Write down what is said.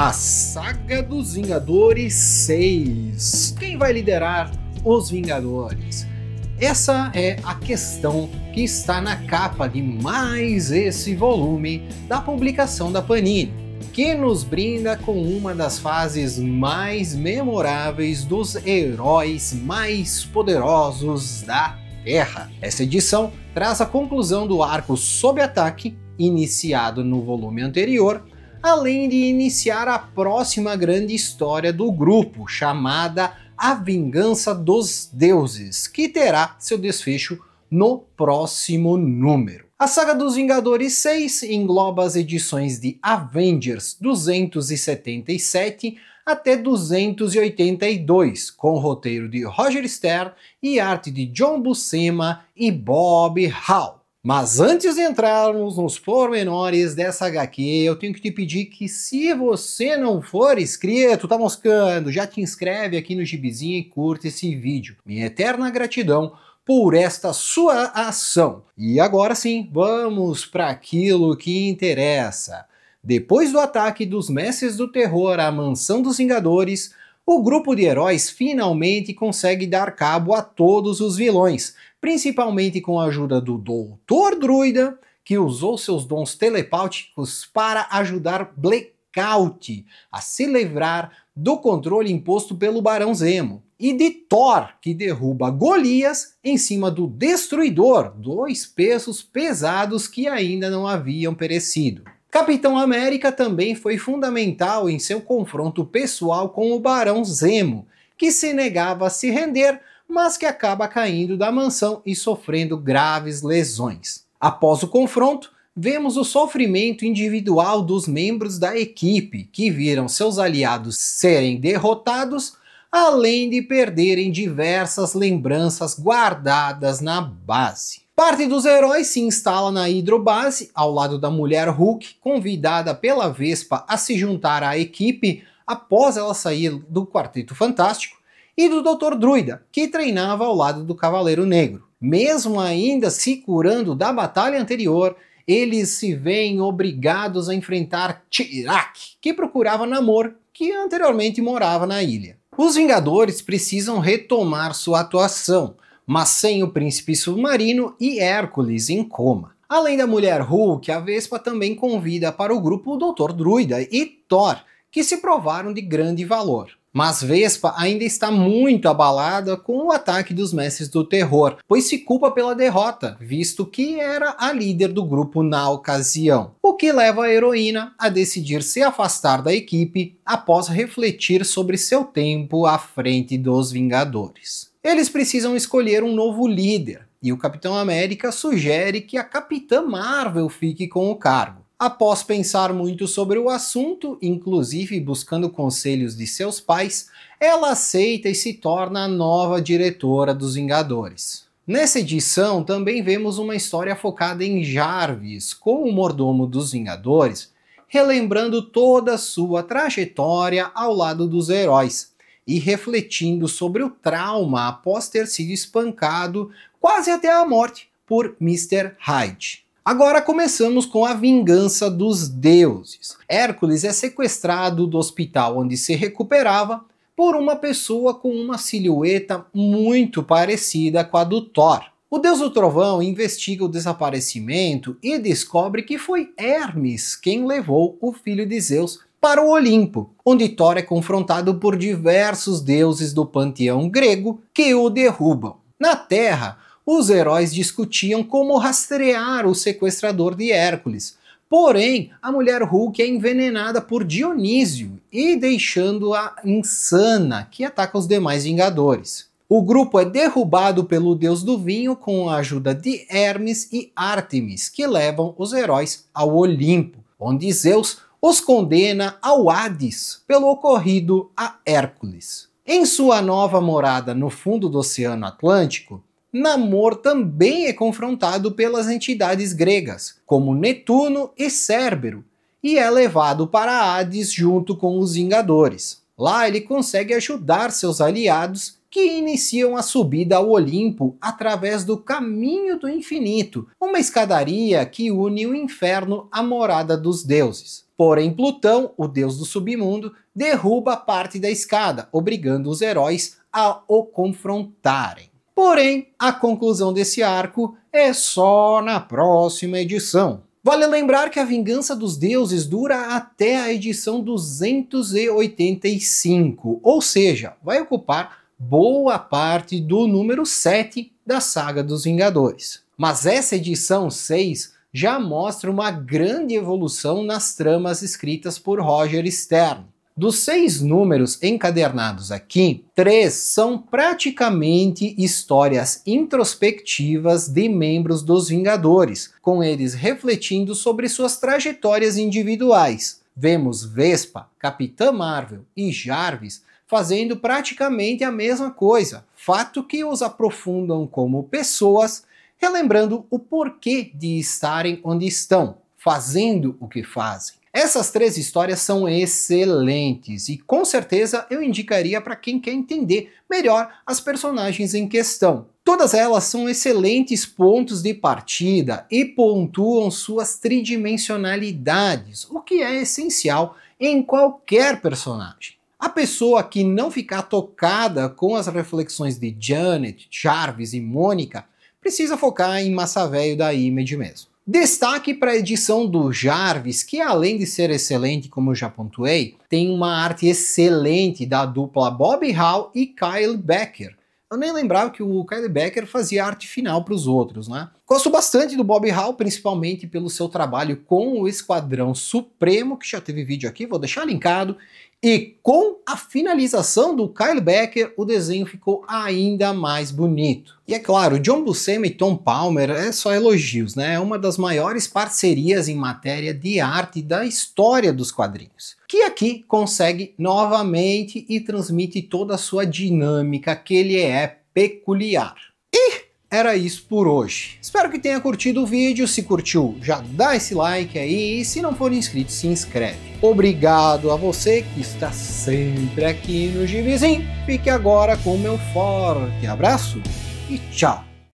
A Saga dos Vingadores 6. Quem vai liderar os Vingadores? Essa é a questão que está na capa de mais esse volume da publicação da Panini, que nos brinda com uma das fases mais memoráveis dos heróis mais poderosos da Terra. Essa edição traz a conclusão do arco Sob Ataque, iniciado no volume anterior, além de iniciar a próxima grande história do grupo, chamada A Vingança dos Deuses, que terá seu desfecho no próximo número. A saga dos Vingadores 6 engloba as edições de Avengers 277 até 282, com roteiro de Roger Stern e arte de John Buscema e Bob Howe. Mas antes de entrarmos nos pormenores dessa HQ, eu tenho que te pedir que se você não for inscrito, tá moscando, já te inscreve aqui no Gibizinho e curta esse vídeo. Minha eterna gratidão por esta sua ação. E agora sim, vamos para aquilo que interessa. Depois do ataque dos mestres do terror à mansão dos Vingadores, o grupo de heróis finalmente consegue dar cabo a todos os vilões, principalmente com a ajuda do Doutor Druida, que usou seus dons telepáticos para ajudar Blackout a se livrar do controle imposto pelo Barão Zemo, e de Thor, que derruba Golias em cima do Destruidor, dois pesos pesados que ainda não haviam perecido. Capitão América também foi fundamental em seu confronto pessoal com o Barão Zemo, que se negava a se render, mas que acaba caindo da mansão e sofrendo graves lesões. Após o confronto, vemos o sofrimento individual dos membros da equipe, que viram seus aliados serem derrotados, além de perderem diversas lembranças guardadas na base. Parte dos heróis se instala na hidrobase, ao lado da mulher Hulk, convidada pela Vespa a se juntar à equipe após ela sair do Quarteto Fantástico, e do Dr. Druida, que treinava ao lado do Cavaleiro Negro. Mesmo ainda se curando da batalha anterior, eles se veem obrigados a enfrentar Tirak, que procurava Namor, que anteriormente morava na ilha. Os Vingadores precisam retomar sua atuação, mas sem o príncipe submarino e Hércules em coma. Além da mulher Hulk, a Vespa também convida para o grupo o Dr. Druida e Thor, que se provaram de grande valor. Mas Vespa ainda está muito abalada com o ataque dos Mestres do Terror, pois se culpa pela derrota, visto que era a líder do grupo na ocasião, o que leva a heroína a decidir se afastar da equipe após refletir sobre seu tempo à frente dos Vingadores. Eles precisam escolher um novo líder, e o Capitão América sugere que a Capitã Marvel fique com o cargo Após pensar muito sobre o assunto, inclusive buscando conselhos de seus pais, ela aceita e se torna a nova diretora dos Vingadores. Nessa edição também vemos uma história focada em Jarvis, com o mordomo dos Vingadores, relembrando toda a sua trajetória ao lado dos heróis e refletindo sobre o trauma após ter sido espancado quase até a morte por Mr. Hyde. Agora começamos com a vingança dos deuses. Hércules é sequestrado do hospital onde se recuperava por uma pessoa com uma silhueta muito parecida com a do Thor. O deus do trovão investiga o desaparecimento e descobre que foi Hermes quem levou o filho de Zeus para o Olimpo, onde Thor é confrontado por diversos deuses do panteão grego que o derrubam. Na Terra, os heróis discutiam como rastrear o sequestrador de Hércules. Porém, a mulher Hulk é envenenada por Dionísio e deixando-a insana, que ataca os demais Vingadores. O grupo é derrubado pelo deus do vinho com a ajuda de Hermes e Artemis, que levam os heróis ao Olimpo, onde Zeus os condena ao Hades pelo ocorrido a Hércules. Em sua nova morada no fundo do Oceano Atlântico, Namor também é confrontado pelas entidades gregas, como Netuno e Cérbero, e é levado para Hades junto com os Vingadores. Lá ele consegue ajudar seus aliados que iniciam a subida ao Olimpo através do Caminho do Infinito, uma escadaria que une o inferno à morada dos deuses. Porém, Plutão, o deus do submundo, derruba parte da escada, obrigando os heróis a o confrontarem. Porém, a conclusão desse arco é só na próxima edição. Vale lembrar que a Vingança dos Deuses dura até a edição 285, ou seja, vai ocupar boa parte do número 7 da saga dos Vingadores. Mas essa edição 6 já mostra uma grande evolução nas tramas escritas por Roger Stern, dos seis números encadernados aqui, três são praticamente histórias introspectivas de membros dos Vingadores, com eles refletindo sobre suas trajetórias individuais. Vemos Vespa, Capitã Marvel e Jarvis fazendo praticamente a mesma coisa, fato que os aprofundam como pessoas, relembrando o porquê de estarem onde estão, fazendo o que fazem. Essas três histórias são excelentes e com certeza eu indicaria para quem quer entender melhor as personagens em questão. Todas elas são excelentes pontos de partida e pontuam suas tridimensionalidades, o que é essencial em qualquer personagem. A pessoa que não ficar tocada com as reflexões de Janet, Jarvis e Mônica precisa focar em Massa Velho da Image mesmo. Destaque para a edição do Jarvis, que além de ser excelente, como eu já pontuei, tem uma arte excelente da dupla Bob Hall e Kyle Becker. Eu nem lembrava que o Kyle Becker fazia arte final para os outros, né? Gosto bastante do Bob Hall, principalmente pelo seu trabalho com o Esquadrão Supremo, que já teve vídeo aqui, vou deixar linkado. E com a finalização do Kyle Becker, o desenho ficou ainda mais bonito. E é claro, John Buscema e Tom Palmer é só elogios, né? É uma das maiores parcerias em matéria de arte da história dos quadrinhos. Que aqui consegue novamente e transmite toda a sua dinâmica que ele é peculiar era isso por hoje. Espero que tenha curtido o vídeo, se curtiu já dá esse like aí e se não for inscrito se inscreve. Obrigado a você que está sempre aqui no Gibizinho. Fique agora com o meu forte abraço e tchau!